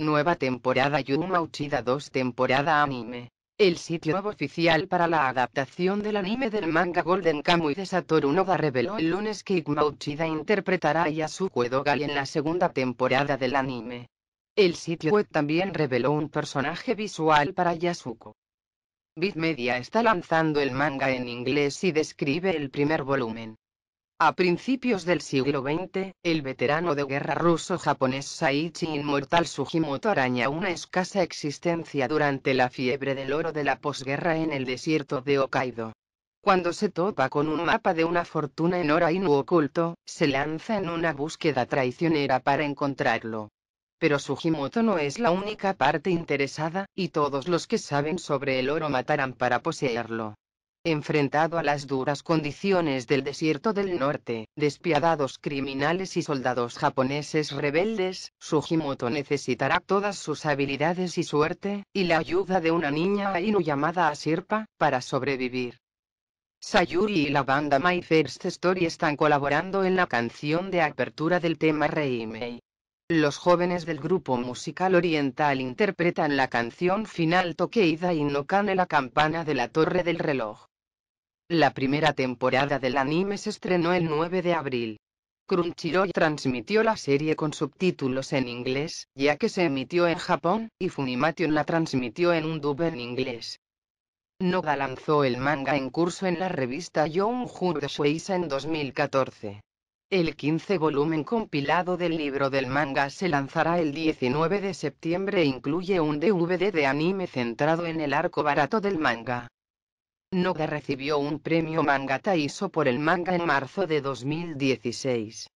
Nueva temporada Yuma Mauchida 2 temporada anime. El sitio web oficial para la adaptación del anime del manga Golden Kamuy de Satoru Noda reveló el lunes que Ikuma interpretará a Yasuko Edogai en la segunda temporada del anime. El sitio web también reveló un personaje visual para Yasuko. Bitmedia está lanzando el manga en inglés y describe el primer volumen. A principios del siglo XX, el veterano de guerra ruso-japonés Saichi Inmortal Sugimoto araña una escasa existencia durante la fiebre del oro de la posguerra en el desierto de Hokkaido. Cuando se topa con un mapa de una fortuna en oro oculto, se lanza en una búsqueda traicionera para encontrarlo. Pero Sugimoto no es la única parte interesada, y todos los que saben sobre el oro matarán para poseerlo. Enfrentado a las duras condiciones del desierto del norte, despiadados criminales y soldados japoneses rebeldes, Sugimoto necesitará todas sus habilidades y suerte, y la ayuda de una niña Ainu llamada Asirpa, para sobrevivir. Sayuri y la banda My First Story están colaborando en la canción de apertura del tema Reimei. Los jóvenes del grupo musical oriental interpretan la canción final Tokeida y Inokane la campana de la torre del reloj. La primera temporada del anime se estrenó el 9 de abril. Crunchyroll transmitió la serie con subtítulos en inglés, ya que se emitió en Japón, y Funimation la transmitió en un dub en inglés. Noga lanzó el manga en curso en la revista Young de Shueisha en 2014. El 15 volumen compilado del libro del manga se lanzará el 19 de septiembre e incluye un DVD de anime centrado en el arco barato del manga. Noga recibió un premio Manga Taiso por el manga en marzo de 2016.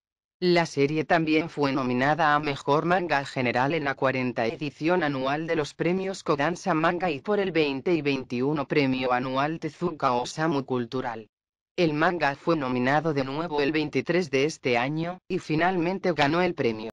La serie también fue nominada a Mejor Manga General en la 40 edición anual de los premios Kodansha Manga y por el 20 y 21 Premio Anual Tezuka Osamu Cultural. El manga fue nominado de nuevo el 23 de este año, y finalmente ganó el premio.